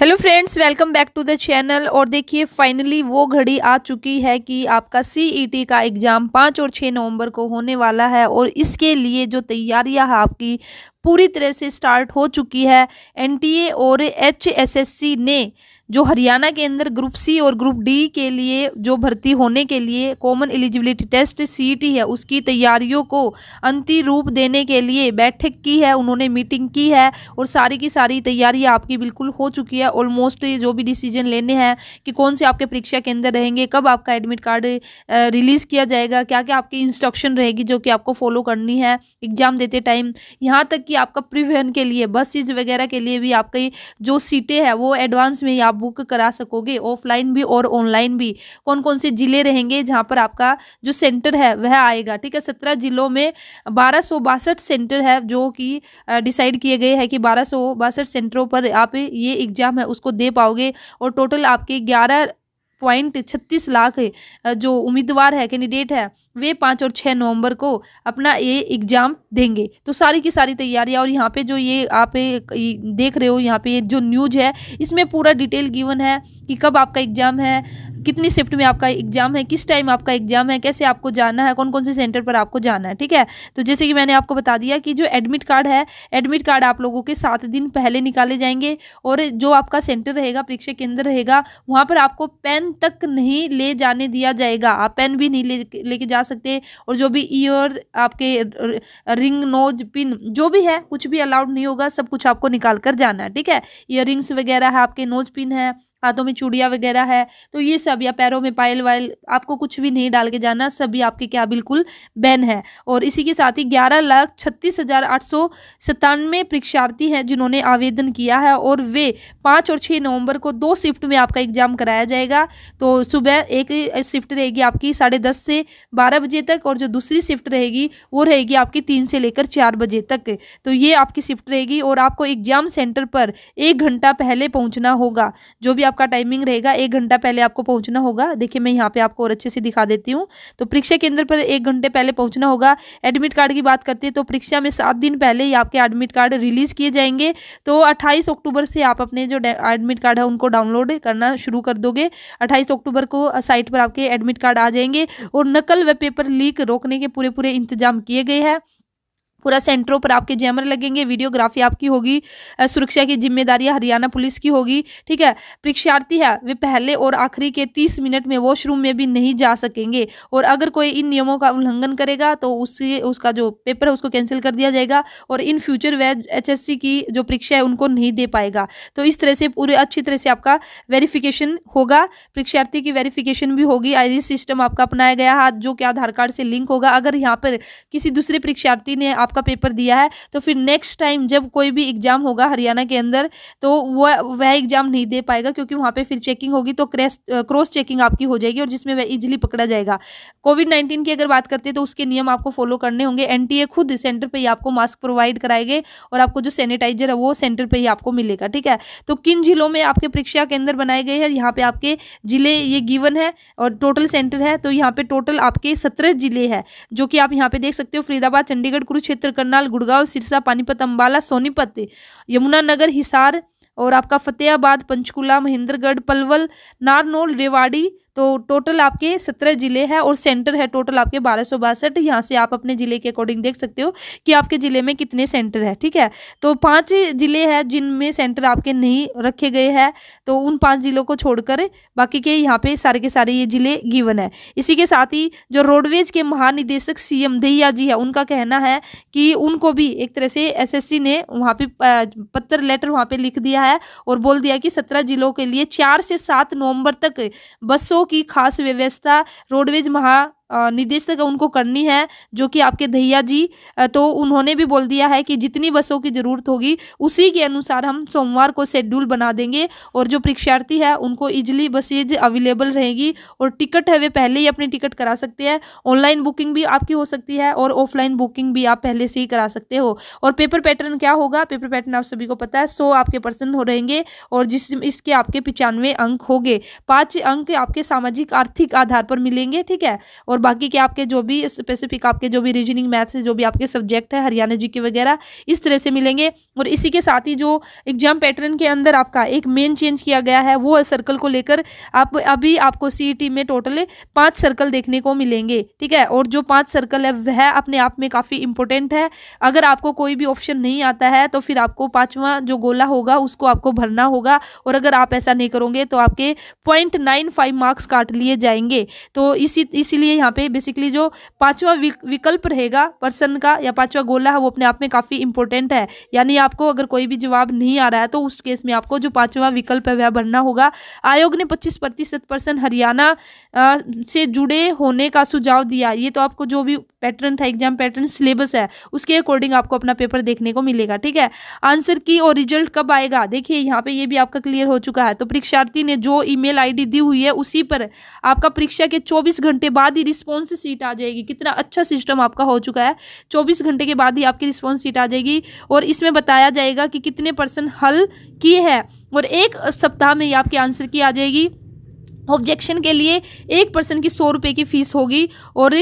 hello friends welcome back to the channel और देखिए finally वो घड़ी आ चुकी है कि आपका सीईटी e का एग्ज़ाम पाँच और छः नवंबर को होने वाला है और इसके लिए जो तैयारियां आपकी पूरी तरह से स्टार्ट हो चुकी है एनटीए और एचएसएससी ने जो हरियाणा के अंदर ग्रुप सी और ग्रुप डी के लिए जो भर्ती होने के लिए कॉमन एलिजिबिलिटी टेस्ट सीईटी है उसकी तैयारियों को अंतिम रूप देने के लिए बैठक की है उन्होंने मीटिंग की है और सारी की सारी तैयारी आपकी बिल्कुल हो चुकी है ऑलमोस्ट जो भी डिसीजन लेने हैं कि कौन से आपके परीक्षा केंद्र रहेंगे कब आपका एडमिट कार्ड रिलीज़ किया जाएगा क्या क्या आपकी इंस्ट्रक्शन रहेगी जो कि आपको फॉलो करनी है एग्ज़ाम देते टाइम यहाँ तक कि आपका प्रिवेन के लिए बसेज वगैरह के लिए भी आपकी जो सीटें हैं वो एडवांस में ही आप बुक करा सकोगे ऑफलाइन भी और ऑनलाइन भी कौन कौन से ज़िले रहेंगे जहाँ पर आपका जो सेंटर है वह आएगा ठीक है सत्रह ज़िलों में बारह सेंटर है जो कि डिसाइड किए गए हैं कि बारह सेंटरों पर आप ये एग्ज़ाम है उसको दे पाओगे और टोटल आपके ग्यारह पॉइंट छत्तीस लाख जो उम्मीदवार है कैंडिडेट है वे पाँच और छः नवंबर को अपना ये एग्ज़ाम देंगे तो सारी की सारी तैयारियाँ और यहाँ पे जो ये आप देख रहे हो यहाँ पे जो न्यूज है इसमें पूरा डिटेल गिवन है कि कब आपका एग्ज़ाम है कितनी शिफ्ट में आपका एग्जाम है किस टाइम आपका एग्जाम है कैसे आपको जाना है कौन कौन से सेंटर पर आपको जाना है ठीक है तो जैसे कि मैंने आपको बता दिया कि जो एडमिट कार्ड है एडमिट कार्ड आप लोगों के सात दिन पहले निकाले जाएंगे और जो आपका सेंटर रहेगा परीक्षा केंद्र रहेगा वहाँ पर आपको पेन तक नहीं ले जाने दिया जाएगा आप पेन भी नहीं ले लेके जा सकते और जो भी ईयर आपके रिंग नोज पिन जो भी है कुछ भी अलाउड नहीं होगा सब कुछ आपको निकाल कर जाना है ठीक है ईयर वगैरह है आपके नोज पिन है हाथों में चूड़िया वगैरह है तो ये सब या पैरों में पायल वायल आपको कुछ भी नहीं डाल के जाना सभी आपके क्या बिल्कुल बैन है और इसी के साथ ही ग्यारह लाख छत्तीस हज़ार आठ सौ सत्तानवे परीक्षार्थी हैं जिन्होंने आवेदन किया है और वे पाँच और छः नवंबर को दो शिफ्ट में आपका एग्जाम कराया जाएगा तो सुबह एक शिफ्ट रहेगी आपकी साढ़े दस से बारह बजे तक और जो दूसरी शिफ्ट रहेगी वो रहेगी आपकी तीन से लेकर चार बजे तक तो ये आपकी शिफ्ट रहेगी और आपको एग्जाम सेंटर पर एक घंटा पहले पहुँचना होगा जो भी आपका टाइमिंग रहेगा एक घंटा पहले आपको पहुंचना होगा देखिए मैं यहाँ पे आपको और अच्छे से दिखा देती हूँ तो परीक्षा केंद्र पर एक घंटे पहले पहुंचना होगा एडमिट कार्ड की बात करते हैं तो परीक्षा में सात दिन पहले ही आपके एडमिट कार्ड रिलीज किए जाएंगे तो अट्ठाईस अक्टूबर से आप अपने जो एडमिट कार्ड है उनको डाउनलोड करना शुरू कर दोगे अट्ठाईस अक्टूबर को साइट पर आपके एडमिट कार्ड आ जाएंगे और नकल व पेपर लीक रोकने के पूरे पूरे इंतजाम किए गए हैं पूरा सेंटरों पर आपके जैमर लगेंगे वीडियोग्राफी आपकी होगी सुरक्षा की जिम्मेदारियाँ हरियाणा पुलिस की होगी ठीक है परीक्षार्थी है वे पहले और आखिरी के तीस मिनट में वॉशरूम में भी नहीं जा सकेंगे और अगर कोई इन नियमों का उल्लंघन करेगा तो उसके उसका जो पेपर है उसको कैंसिल कर दिया जाएगा और इन फ्यूचर वह एच की जो परीक्षा है उनको नहीं दे पाएगा तो इस तरह से पूरे अच्छी तरह से आपका वेरिफिकेशन होगा परीक्षार्थी की वेरिफिकेशन भी होगी आईरिस सिस्टम आपका अपनाया गया है जो कि आधार कार्ड से लिंक होगा अगर यहाँ पर किसी दूसरे परीक्षार्थी ने आपका आपका पेपर दिया है तो फिर नेक्स्ट टाइम जब कोई भी एग्ज़ाम होगा हरियाणा के अंदर तो वह वह एग्ज़ाम नहीं दे पाएगा क्योंकि वहाँ पे फिर चेकिंग होगी तो क्रैस क्रॉस चेकिंग आपकी हो जाएगी और जिसमें वह इजिली पकड़ा जाएगा कोविड नाइन्टीन की अगर बात करते हैं तो उसके नियम आपको फॉलो करने होंगे एन खुद सेंटर पर ही आपको मास्क प्रोवाइड कराएंगे और आपको जो सैनिटाइजर है वो सेंटर पर ही आपको मिलेगा ठीक है तो किन जिलों में आपके परीक्षा केंद्र बनाए गए हैं यहाँ पे आपके जिले ये गिवन है और टोटल सेंटर है तो यहाँ पे टोटल आपके सत्रह जिले हैं जो कि आप यहाँ पे देख सकते हो फरीदाबाद चंडीगढ़ कुरुक्षेत्र क्षेत्र करनाल गुड़गांव सिरसा पानीपत अम्बाला सोनीपत यमुनानगर हिसार और आपका फतेहाबाद पंचकुला महेंद्रगढ़ पलवल नारनोल रेवाड़ी तो टोटल आपके सत्रह ज़िले हैं और सेंटर है टोटल आपके बारह सौ बासठ यहाँ से आप अपने ज़िले के अकॉर्डिंग देख सकते हो कि आपके ज़िले में कितने सेंटर है ठीक है तो पाँच ज़िले हैं जिनमें सेंटर आपके नहीं रखे गए हैं तो उन पाँच ज़िलों को छोड़कर बाकी के यहाँ पे सारे के सारे ये ज़िले गिवन है इसी के साथ ही जो रोडवेज के महानिदेशक सी एम दहिया जी है उनका कहना है कि उनको भी एक तरह से एस ने वहाँ पे पत्र लेटर वहाँ पे लिख दिया है और बोल दिया कि सत्रह जिलों के लिए चार से सात नवम्बर तक बसों की खास व्यवस्था रोडवेज महा निदेशक उनको करनी है जो कि आपके दहिया जी तो उन्होंने भी बोल दिया है कि जितनी बसों की ज़रूरत होगी उसी के अनुसार हम सोमवार को शेड्यूल बना देंगे और जो परीक्षार्थी है उनको ईजिली बसेज अवेलेबल रहेगी और टिकट है वे पहले ही अपनी टिकट करा सकते हैं ऑनलाइन बुकिंग भी आपकी हो सकती है और ऑफलाइन बुकिंग भी आप पहले से ही करा सकते हो और पेपर पैटर्न क्या होगा पेपर पैटर्न आप सभी को पता है सौ आपके पर्सन हो रहेंगे और जिस इसके आपके पचानवे अंक होंगे पाँच अंक आपके सामाजिक आर्थिक आधार पर मिलेंगे ठीक है और और बाकी के आपके जो भी स्पेसिफिक आपके जो भी रीजनिंग मैथ से जो भी आपके सब्जेक्ट है हरियाणा जी के वगैरह इस तरह से मिलेंगे और इसी के साथ ही जो एग्जाम पैटर्न के अंदर आपका एक मेन चेंज किया गया है वो सर्कल को लेकर आप अभी आपको सी e में टोटल पाँच सर्कल देखने को मिलेंगे ठीक है और जो पाँच सर्कल है वह अपने आप में काफ़ी इंपॉर्टेंट है अगर आपको कोई भी ऑप्शन नहीं आता है तो फिर आपको पाँचवा जो गोला होगा उसको आपको भरना होगा और अगर आप ऐसा नहीं करोगे तो आपके पॉइंट नाइन फाइव मार्क्स काट लिए जाएंगे तो इसी इसीलिए यहाँ पे बेसिकली जो पांचवा विकल्प रहेगा पर्सन का या पांचवा गोला है वो अपने आप में काफ़ी इंपॉर्टेंट है यानी आपको अगर कोई भी जवाब नहीं आ रहा है तो उस केस में आपको जो पांचवा विकल्प है वह भरना होगा आयोग ने पच्चीस प्रतिशत पर्सन हरियाणा से जुड़े होने का सुझाव दिया ये तो आपको जो भी पैटर्न था एग्जाम पैटर्न सिलेबस है उसके अकॉर्डिंग आपको अपना पेपर देखने को मिलेगा ठीक है आंसर की और रिजल्ट कब आएगा देखिए यहाँ पे ये भी आपका क्लियर हो चुका है तो परीक्षार्थी ने जो ईमेल आईडी दी हुई है उसी पर आपका परीक्षा के 24 घंटे बाद ही रिस्पॉन्स सीट आ जाएगी कितना अच्छा सिस्टम आपका हो चुका है चौबीस घंटे के बाद ही आपकी रिस्पॉन्स सीट आ जाएगी और इसमें बताया जाएगा कि कितने पर्सन हल किए हैं और एक सप्ताह में ही आपके आंसर की आ जाएगी ऑब्जेक्शन के लिए एक पर्सन की सौ रुपये की फीस होगी और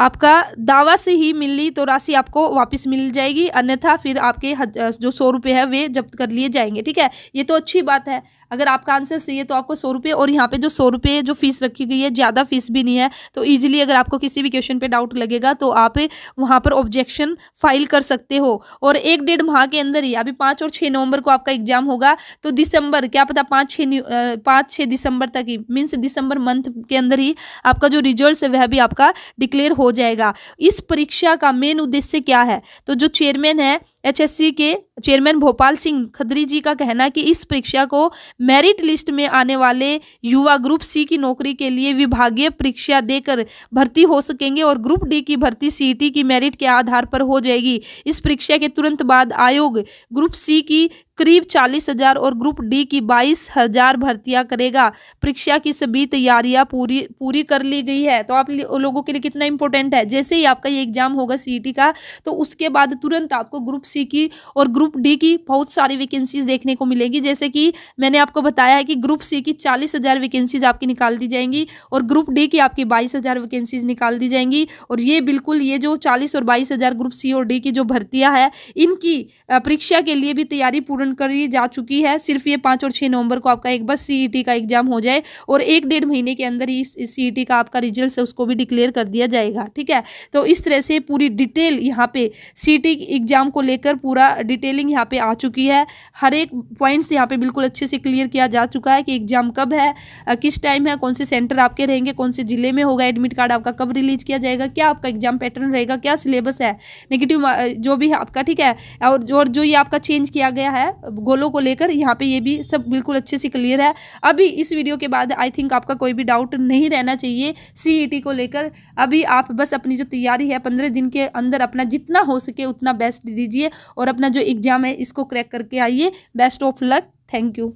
आपका दावा से ही मिली तो राशि आपको वापस मिल जाएगी अन्यथा फिर आपके जो सौ रुपये है वे जब्त कर लिए जाएंगे ठीक है ये तो अच्छी बात है अगर आपका आंसर सही है तो आपको सौ रुपये और यहाँ पे जो सौ रुपये जो फीस रखी गई है ज़्यादा फीस भी नहीं है तो ईजिली अगर आपको किसी भी क्वेश्चन पे डाउट लगेगा तो आप वहाँ पर ऑब्जेक्शन फाइल कर सकते हो और एक डेढ़ माह के अंदर ही अभी पाँच और छः नवंबर को आपका एग्जाम होगा तो दिसंबर क्या पता पाँच छः पाँच छः दिसंबर तक ही मीन्स दिसंबर मंथ के अंदर ही आपका जो रिजल्ट है वह भी आपका डिक्लेयर हो जाएगा इस परीक्षा का मेन उद्देश्य क्या है तो जो चेयरमैन है एचएससी के चेयरमैन भोपाल सिंह खदरी जी का कहना कि इस परीक्षा को मेरिट लिस्ट में आने वाले युवा ग्रुप सी की नौकरी के लिए विभागीय परीक्षा देकर भर्ती हो सकेंगे और ग्रुप डी की भर्ती सीईटी की मेरिट के आधार पर हो जाएगी इस परीक्षा के तुरंत बाद आयोग ग्रुप सी की करीब चालीस हजार और ग्रुप डी की बाईस हजार भर्तियां करेगा परीक्षा की सभी तैयारियां पूरी पूरी कर ली गई है तो आप लोगों के लिए कितना इंपॉर्टेंट है जैसे ही आपका ये एग्जाम होगा सीईटी का तो उसके बाद तुरंत आपको ग्रुप सी सी की और ग्रुप डी की बहुत सारी वैकेंसीज देखने को मिलेगी जैसे कि मैंने आपको बताया है कि ग्रुप सी की चालीस हज़ार वैकेंसीज आपकी निकाल दी जाएंगी और ग्रुप डी की आपकी बाईस हज़ार वैकेंसीज निकाल दी जाएंगी और ये बिल्कुल ये जो चालीस और बाईस हज़ार ग्रुप सी और डी की जो भर्तियाँ हैं इनकी परीक्षा के लिए भी तैयारी पूर्ण करी जा चुकी है सिर्फ ये पाँच और छः नवंबर को आपका एक बस सी e का एग्जाम हो जाए और एक डेढ़ महीने के अंदर ही सी e का आपका रिजल्ट है उसको भी डिक्लेयर कर दिया जाएगा ठीक है तो इस तरह से पूरी डिटेल यहाँ पे सी e एग्जाम को लेकर लेकर पूरा डिटेलिंग यहाँ पे आ चुकी है हर एक पॉइंट्स यहाँ पे बिल्कुल अच्छे से क्लियर किया जा चुका है कि एग्जाम कब है किस टाइम है कौन से सेंटर आपके रहेंगे कौन से जिले में होगा एडमिट कार्ड आपका कब रिलीज किया जाएगा क्या आपका एग्जाम पैटर्न रहेगा क्या सिलेबस है नेगेटिव जो भी है आपका ठीक है और जो जो ये आपका चेंज किया गया है गोलों को लेकर यहाँ पे ये भी सब बिल्कुल अच्छे से क्लियर है अभी इस वीडियो के बाद आई थिंक आपका कोई भी डाउट नहीं रहना चाहिए सीईटी को लेकर अभी आप बस अपनी जो तैयारी है पंद्रह दिन के अंदर अपना जितना हो सके उतना बेस्ट दीजिए और अपना जो एग्जाम है इसको क्रैक करके आइए best of luck thank you